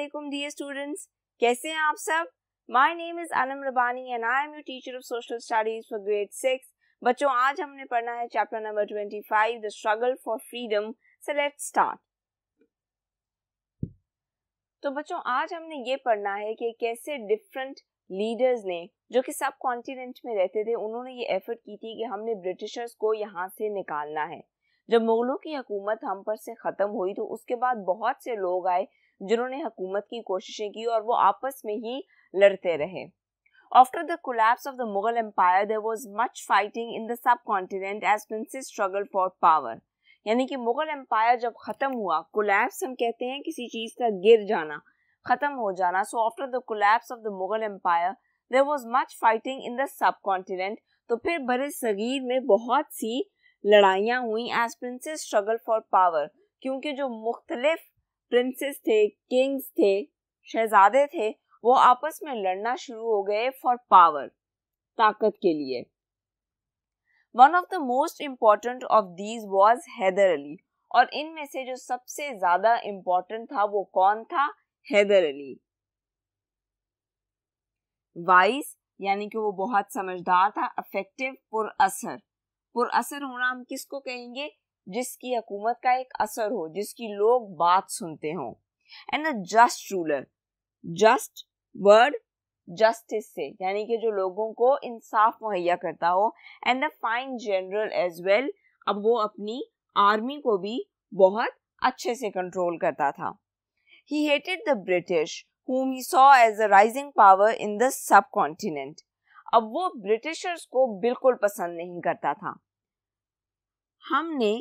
वालेकुम dear students कैसे हैं आप सब my name is Alam Rabbani and I am your teacher of social studies for grade six बच्चों आज हमने पढ़ना है chapter number twenty five the struggle for freedom से लेट्स स्टार्ट तो बच्चों आज हमने ये पढ़ना है कि कैसे डिफरेंट लीडर्स ने जो कि सब कॉन्टिनेंट में रहते थे उन्होंने ये एफर्ट की थी कि हमने ब्रिटिशर्स को यहाँ से निकालना है जब मुगलों की हुकूमत हम पर से ख़त्म हुई तो उसके बाद बहुत से लोग आए जिन्होंने हुकूमत की कोशिशें की और वो आपस में ही लड़ते रहे After the collapse of the Mughal Empire, there was much fighting in the subcontinent as princes struggled for power. यानी कि मुगल एम्पायर जब ख़त्म हुआ कोलैप्स हम कहते हैं किसी चीज़ का गिर जाना ख़त्म हो जाना so after the collapse of the Mughal empire there was much fighting in the subcontinent तो फिर बड़े सगीर में बहुत सी लड़ाइयाँ हुई as princes struggle for power क्योंकि जो मुख्तलिफ प्रिंसेस थे किंग्स थे शहजादे थे वो आपस में लड़ना शुरू हो गए फॉर पावर ताकत के लिए one of the most important of these was Hyder Ali और इनमें से जो सबसे ज्यादा इम्पोर्टेंट था वो कौन था हैदर अली वाइस यानी कि वो बहुत समझदार था अफेक्टिव पुर असर पुरअसर होना हम किसको कहेंगे जिसकी हकूमत का एक असर हो जिसकी लोग बात सुनते हों and a just ruler just word justice से यानी कि जो लोगों को इंसाफ मुहैया करता हो and a fine general as well अब वो अपनी आर्मी को भी बहुत अच्छे से कंट्रोल करता था ही hated the British whom he saw as a rising power in the subcontinent अब वो ब्रिटिशर्स को बिल्कुल पसंद नहीं करता था हमने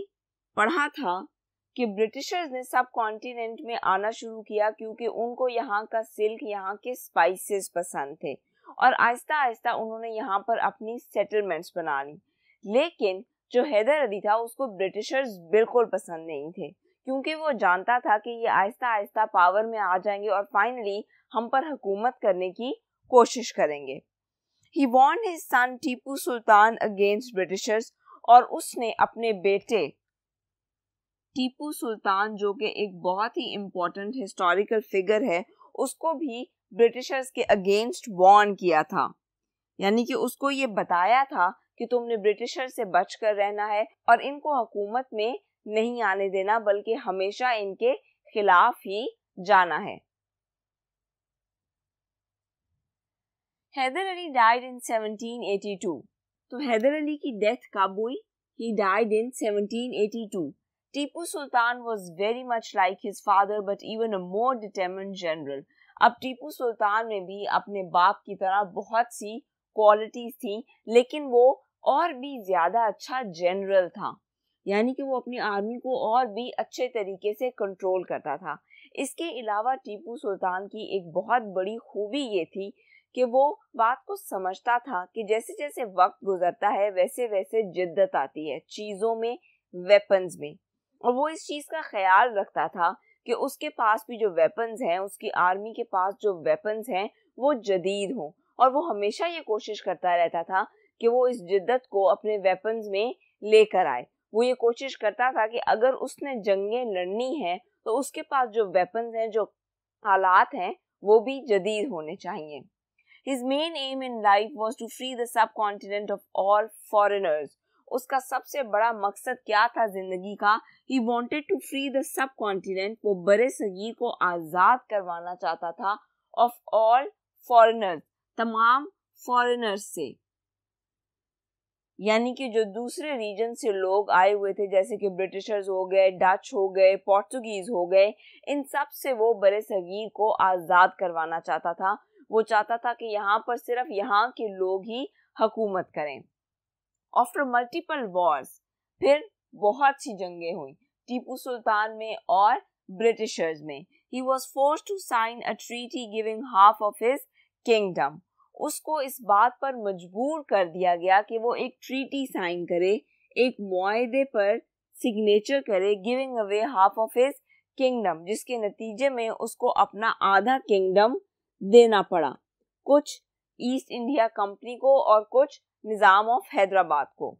पढ़ा था कि ब्रिटिशर्स ने सब कॉन्टिनेंट में आना शुरू किया क्योंकि उनको यहाँ का सिल्क यहाँ के स्पाइसेस पसंद थे और आहिस्ता आहिस्ता उन्होंने यहाँ पर अपनी सेटलमेंट्स बना ली लेकिन जो हैदर अली था उसको ब्रिटिशर्स बिल्कुल पसंद नहीं थे क्योंकि वो जानता था कि ये आहिस्ता आहिस्ता पावर में आ जाएंगे और फाइनली हम पर हुकूमत करने की कोशिश करेंगे he warned his son Tipu Sultan against Britishers और उसने अपने बेटे टीपू सुल्तान जो कि एक बहुत ही इम्पोर्टेंट हिस्टोरिकल फिगर है उसको भी ब्रिटिशर्स के अगेंस्ट वॉर्न किया था यानी कि उसको ये बताया था कि तुमने ब्रिटिशर से बच कर रहना है और इनको हुकूमत में नहीं आने देना बल्कि हमेशा इनके खिलाफ ही जाना है हैदर अली डाइड इन 1782 तो हैदर अली की डेथ कब हुई he died in 1782 Tipu Sultan was very much like his father but even a more determined general अब टीपू सुल्तान में भी अपने बाप की तरह बहुत सी क्वालिटीज थी लेकिन वो और भी ज़्यादा अच्छा जनरल था यानी कि वो अपनी आर्मी को और भी अच्छे तरीके से कंट्रोल करता था इसके अलावा टीपू सुल्तान की एक बहुत बड़ी खूबी ये थी कि वो बात को समझता था कि जैसे जैसे वक्त गुजरता है वैसे वैसे जिद्दत आती है चीज़ों में वेपन्स में और वो इस चीज़ का ख्याल रखता था कि उसके पास भी जो वेपन्स हैं उसकी आर्मी के पास जो वेपन्स हैं वो जदीद हों और वो हमेशा ये कोशिश करता रहता था कि वो इस जिद्दत को अपने वेपन्स में लेकर आए वो ये कोशिश करता था कि अगर उसने जंगें लड़नी हैं तो उसके पास जो वेपन्स हैं जो हालात हैं वो भी जदीद होने चाहिए His main aim in life was to free the subcontinent of all foreigners. उसका सबसे बड़ा मकसद क्या था जिंदगी का he wanted to free the subcontinent वो बड़े सगीर को आज़ाद करवाना चाहता था ऑफ ऑल फॉरेनर्स तमाम फॉरिनर्स से यानी कि जो दूसरे रीजन से लोग आए हुए थे जैसे कि ब्रिटिशर्स हो गए डच हो गए पोर्चुगीज हो गए इन सब से वो बड़े सगीर को आज़ाद करवाना चाहता था वो चाहता था कि यहाँ पर सिर्फ यहाँ के लोग ही हकूमत करें आफ्टर मल्टीपल वॉर्स फिर बहुत सी जंगें हुई टीपू सुल्तान में और ब्रिटिशर्स में he was force to sign a treaty giving half of his kingdom उसको इस बात पर मजबूर कर दिया गया कि वो एक ट्रीटी साइन करे एक मुआदे पर सिग्नेचर करे giving away half of his kingdom जिसके नतीजे में उसको अपना आधा किंगडम देना पड़ा कुछ ईस्ट इंडिया कंपनी को और कुछ निजाम ऑफ हैदराबाद को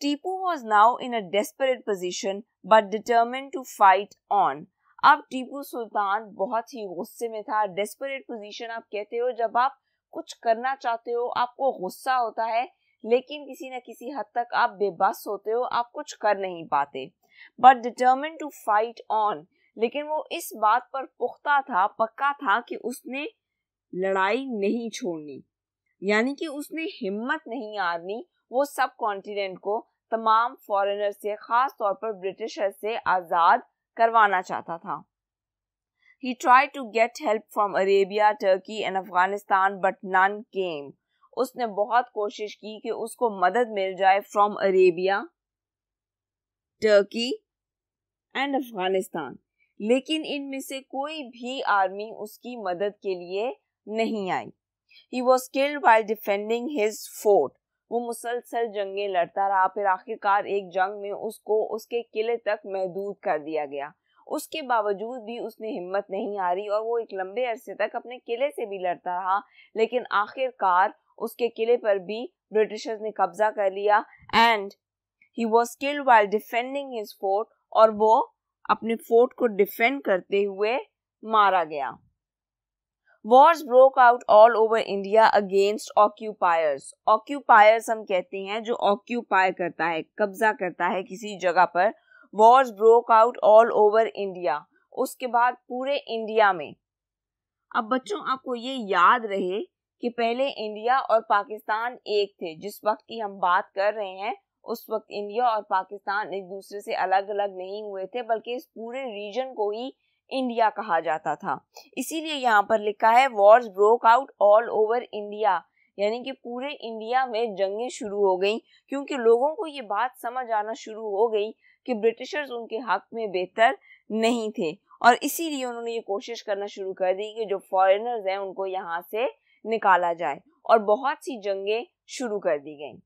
Tipu was now in a desperate position but determine to fight on अब टीपू सुल्तान बहुत ही गुस्से में था डेस्परेट पोजिशन आप कहते हो जब आप कुछ करना चाहते हो आपको गुस्सा होता है लेकिन किसी न किसी हद तक आप बेबस होते हो आप कुछ कर नहीं पाते but determine to fight on लेकिन वो इस बात पर पुख्ता था पक्का था कि उसने लड़ाई नहीं छोड़नी यानी कि उसने हिम्मत नहीं हारनी वो सब कॉन्टिनेंट को तमाम फॉरेनर से खास तौर पर ब्रिटिशर से आज़ाद करवाना चाहता था He tried to get help from Arabia, Turkey and Afghanistan, but none came. उसने बहुत कोशिश की कि उसको मदद मिल जाए from Arabia Turkey and Afghanistan लेकिन इनमें से कोई भी आर्मी उसकी मदद के लिए नहीं आई he was killed while defending his fort वो मुसलसल जंगें लड़ता रहा फिर आखिरकार एक जंग में उसको उसके किले तक महदूद कर दिया गया उसके बावजूद भी उसने हिम्मत नहीं हारी और वो एक लंबे अरसे तक अपने किले से भी लड़ता रहा लेकिन आखिरकार उसके किले पर भी ब्रिटिशर्स ने कब्जा कर लिया and he was killed while defending his fort और वो अपने फोर्ट को डिफेंड करते हुए मारा गया wars broke out all over India against occupiers occupiers हम कहते हैं जो ऑक्यूपाय करता है कब्जा करता है किसी जगह पर wars broke out all over India उसके बाद पूरे इंडिया में अब बच्चों आपको ये याद रहे कि पहले इंडिया और पाकिस्तान एक थे जिस वक्त की हम बात कर रहे हैं उस वक्त इंडिया और पाकिस्तान एक दूसरे से अलग अलग नहीं हुए थे बल्कि इस पूरे रीजन को ही इंडिया कहा जाता था इसीलिए यहाँ पर लिखा है wars broke out all over India यानी कि पूरे इंडिया में जंगें शुरू हो गई क्योंकि लोगों को ये बात समझ आना शुरू हो गई कि ब्रिटिशर्स उनके हक में बेहतर नहीं थे और इसीलिए उन्होंने ये कोशिश करना शुरू कर दी कि जो फॉरेनर्स हैं उनको यहाँ से निकाला जाए और बहुत सी जंगें शुरू कर दी गई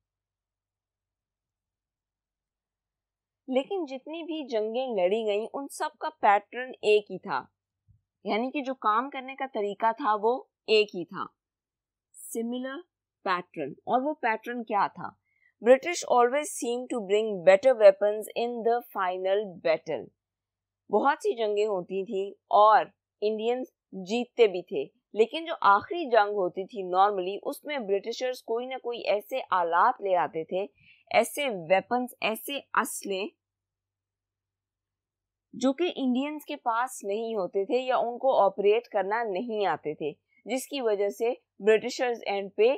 लेकिन जितनी भी जंगें लड़ी गई उन सब का पैटर्न एक ही था यानी कि जो काम करने का तरीका था वो एक ही था सिमिलर पैटर्न और वो पैटर्न क्या था British always seem to bring better weapons in the final battle बहुत सी जंगें होती थी और इंडियंस जीतते भी थे लेकिन जो आखिरी जंग होती थी नॉर्मली उसमें ब्रिटिशर्स कोई ना कोई ऐसे आलात ले आते थे ऐसे वेपन्स ऐसे असले जो कि इंडियंस के पास नहीं होते थे या उनको ऑपरेट करना नहीं आते थे जिसकी वजह से ब्रिटिशर्स एंड पे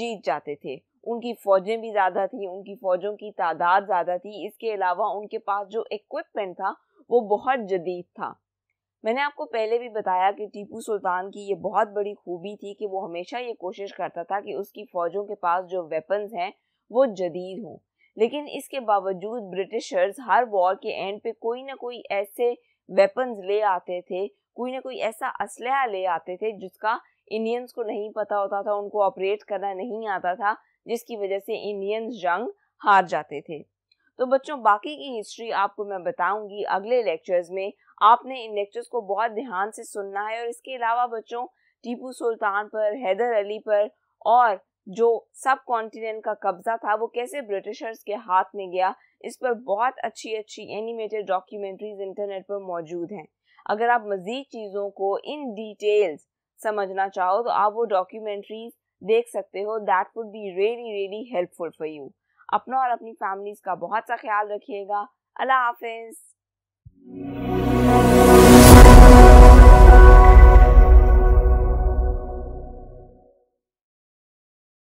जीत जाते थे उनकी फौजें भी ज़्यादा थी उनकी फौजों की तादाद ज़्यादा थी इसके अलावा उनके पास जो इक्विपमेंट था वो बहुत जदीद था मैंने आपको पहले भी बताया कि टीपू सुल्तान की ये बहुत बड़ी खूबी थी कि वो हमेशा ये कोशिश करता था कि उसकी फ़ौजों के पास जो वेपन्स हैं वो जदीद हों लेकिन इसके बावजूद ब्रिटिशर्स हर वॉर के एंड पे कोई ना कोई ऐसे वेपन्स ले आते थे कोई ना कोई ऐसा असलहा ले आते थे जिसका इंडियंस को नहीं पता होता था उनको ऑपरेट करना नहीं आता था जिसकी वजह से इंडियंस जंग हार जाते थे तो बच्चों बाकी की हिस्ट्री आपको मैं बताऊंगी अगले लेक्चर्स में आपने इन लेक्चर्स को बहुत ध्यान से सुनना है और इसके अलावा बच्चों टीपू सुल्तान पर हैदर अली पर और जो सब कॉन्टिनेंट का कब्जा था वो कैसे ब्रिटिशर्स के हाथ में गया इस पर बहुत अच्छी अच्छी एनिमेटेड डॉक्यूमेंट्रीज इंटरनेट पर मौजूद हैं अगर आप मज़ीद चीज़ों को इन डिटेल्स समझना चाहो तो आप वो डॉक्यूमेंट्रीज देख सकते हो that would be really really helpful for you अपना और अपनी फैमिलीज़ का बहुत सा ख्याल रखिएगा अल्लाह हाफिज़